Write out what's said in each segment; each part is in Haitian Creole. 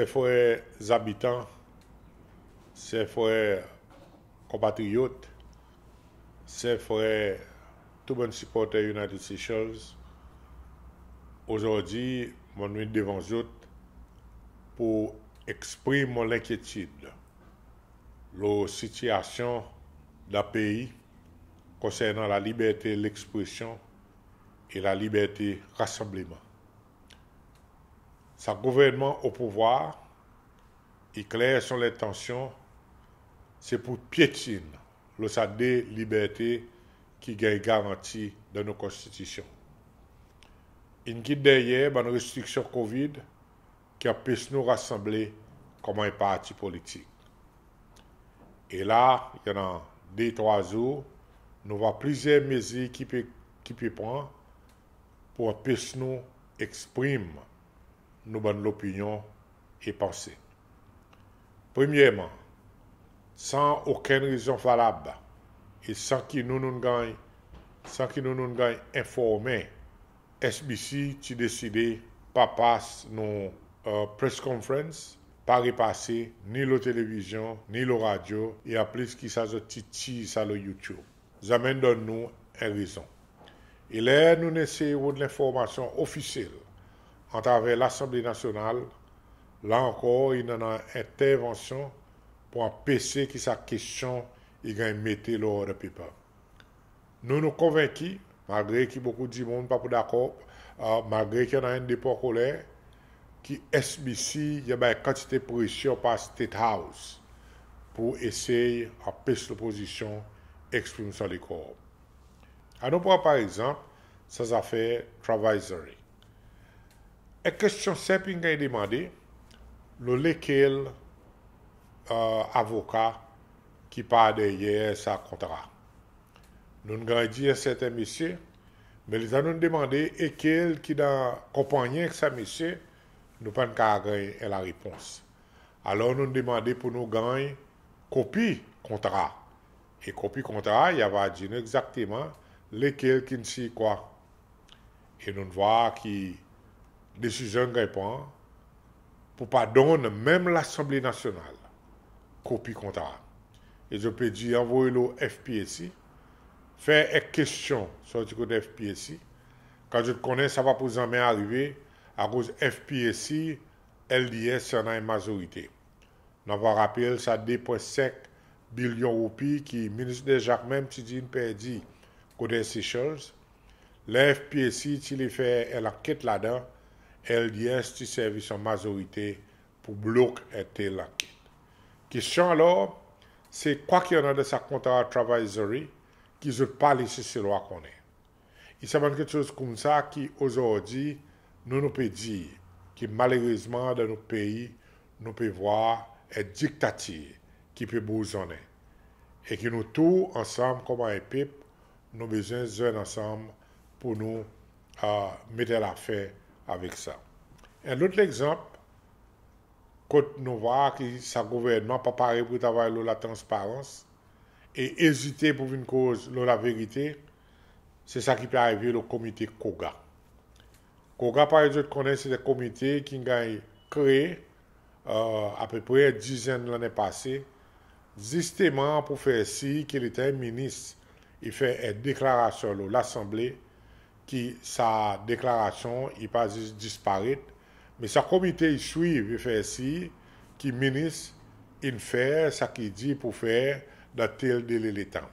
Ces frères habitants, ces frères compatriotes, ces frères, tout bon supporter United Seychelles, aujourd'hui, mon nuit devant vous pour exprimer mon inquiétude, la situation d'un pays concernant la liberté d'expression et la liberté de rassemblement. Sa gouvenman ou pouvoir e kler son letansyon se pou pjetin lo sa de liberté ki gen garanti de nou konstitisyon. En ki deye ban restriksyon kovid, ki ap pes nou rassemble koman e pati politik. E la, yon an dey 3 zou, nou va plize mezi ki pe pon pou ap pes nou eksprime nou ban l'opinyon e panse. Premiyèman, san ouken rizon falab, e san ki nou nou ngany san ki nou nou ngany informè, SBC ti deside pa pas nou euh, pres konfrans, pa ripase ni lo televizyon, ni lo radyo, e apres ki sa zo titi sa lo YouTube. Zamen don nou en rizon. E lè nou nese yon l'informasyon ofisil, an tavel l'Assemblée Nationale, lan akor euh, y nan an intervensyon pou apese ki sa kestyon y gen mette lor de pipa. Nou nou konvenki, magre ki boku di moun papou da kop, magre ki an an depo akole, ki SBC yabay katite porisyon pa State House pou esey apese l'oposisyon eksprim sa likop. An nou pou apar exemple, sa zafè Travizary. Ek kestyon sep yon gen yon demande, lò lèkèl euh, avoka ki pa deyè sa kontra. Nou n gen diye sete misye, men lèkèl yon demande, lèkèl e ki da kompanyen k sa misye, nou pen ka gen yon la ripons. Alò, nou n demande pou nou gen kopi kontra. E kopi kontra, yavadjin exakteman lèkèl ki nsi kwa. E nou n vwa ki... Desi jen gèpon, pou pa don mèm l'Assemblée Nationale, kopi kontra. E jopè di yon vòy lò FPSI, fè ek kestyon sò di kò de FPSI. Kan jout konè, sa va pou zanmè aryve, a kòz FPSI, LDS, sè nan yon mazorite. Nan wò rapel, sa depò sek bilyon wopi ki minis de jak mèm ti di yon pè di kò de se chòz. Le FPSI ti li fè, el ak kèt la dan. LDS qui service en majorité pour bloquer et la Question alors, c'est quoi qu'il y en a de sa compte à qui ne veut pas laisser ce lois qu'on est. Il s'agit quelque chose comme ça qui aujourd'hui nous nous peut dire que malheureusement dans nos pays, nous pouvons voir une dictature qui peut bousonner. Et que nous tous ensemble, comme un peuple, nous avons besoin d'un ensemble pour nous euh, à mettre la fin Avèk sa. En lout l'exemple, kote nou va ki sa govèdman pa pare pou t'avay lò la transparans e ezite pou vin koz lò la verite, se sa ki pe a revye lò komite Koga. Koga pare djot konen se lè komite ki ngan kre euh, apè pre dizen l'anè pase, zistèman pou fè si ki l'ite en minis e fè en deklarasyon lò l'Assemblé ki sa deklarasyon y pa zis disparit, me sa komite y swive y fè si ki menis y fè sa ki di pou fè da tel dele le tan.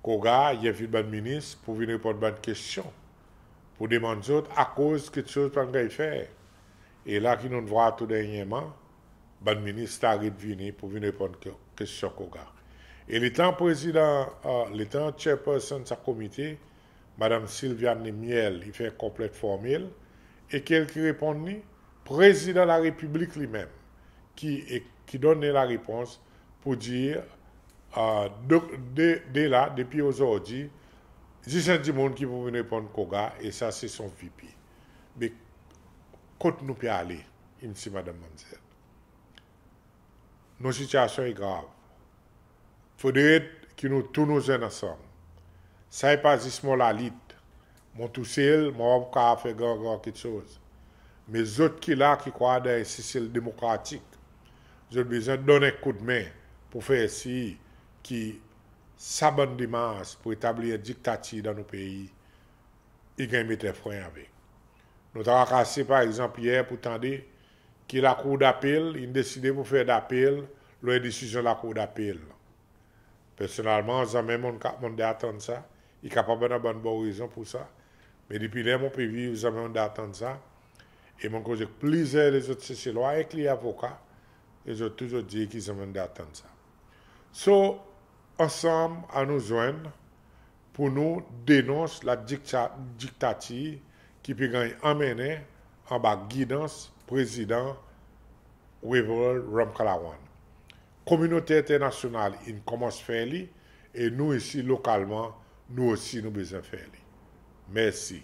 Koga, y avit ban menis pou vinè pon ban kèsyon pou deman zot a kòz kèt chòz pou an gèy fè. E la ki nou n vwa tout denyèman, ban menis tarit vinè pou vinè pon kèsyon koga. E le tan president, le tan chè person sa komite, Madame Sylviane Miel, il fait complète formule, et quelqu'un qui répondit, président de la République lui-même, qui, qui donnait la réponse pour dire, euh, Dès là, depuis aujourd'hui, a senti monde qui venir répondre Koga, et ça, c'est son VIP. Mais quand nous pouvons aller, il Madame Mamzelle, nos situations est grave. Il faudrait que nous tous nous ensemble. Sa e pa zis mo la lit. Mon tou sel, moun wap ka fe gwa gwa kit soz. Me zot ki la ki kwa de se sel demokratik, zot bizan don ek kout men pou fe si ki sa bon dimans pou etabli diktati dan nou peyi i gen metre fwen avik. Nou ta wak ase par exemple yè pou tan de ki la kou d'apil in deside pou fe d'apil lwen disijon la kou d'apil. Personalman, zan men moun de atan sa, I ka pa ban a ban ban orizyon pou sa. Men dipi lè mwen pe viv, jèmè mwen datan sa. E mwen koujèk plizè lè zot sè sè lwa ek li avoka, lè zot toujò di ki jèmè mwen datan sa. So, ansam an nou zwen, pou nou denons la diktati ki pe gany amene an ba gidans prezident Weaver Ramkalawan. Komunote etè nasyonal in komos fè li e nou isi lokalman Nou si nou bezafele. Mersi.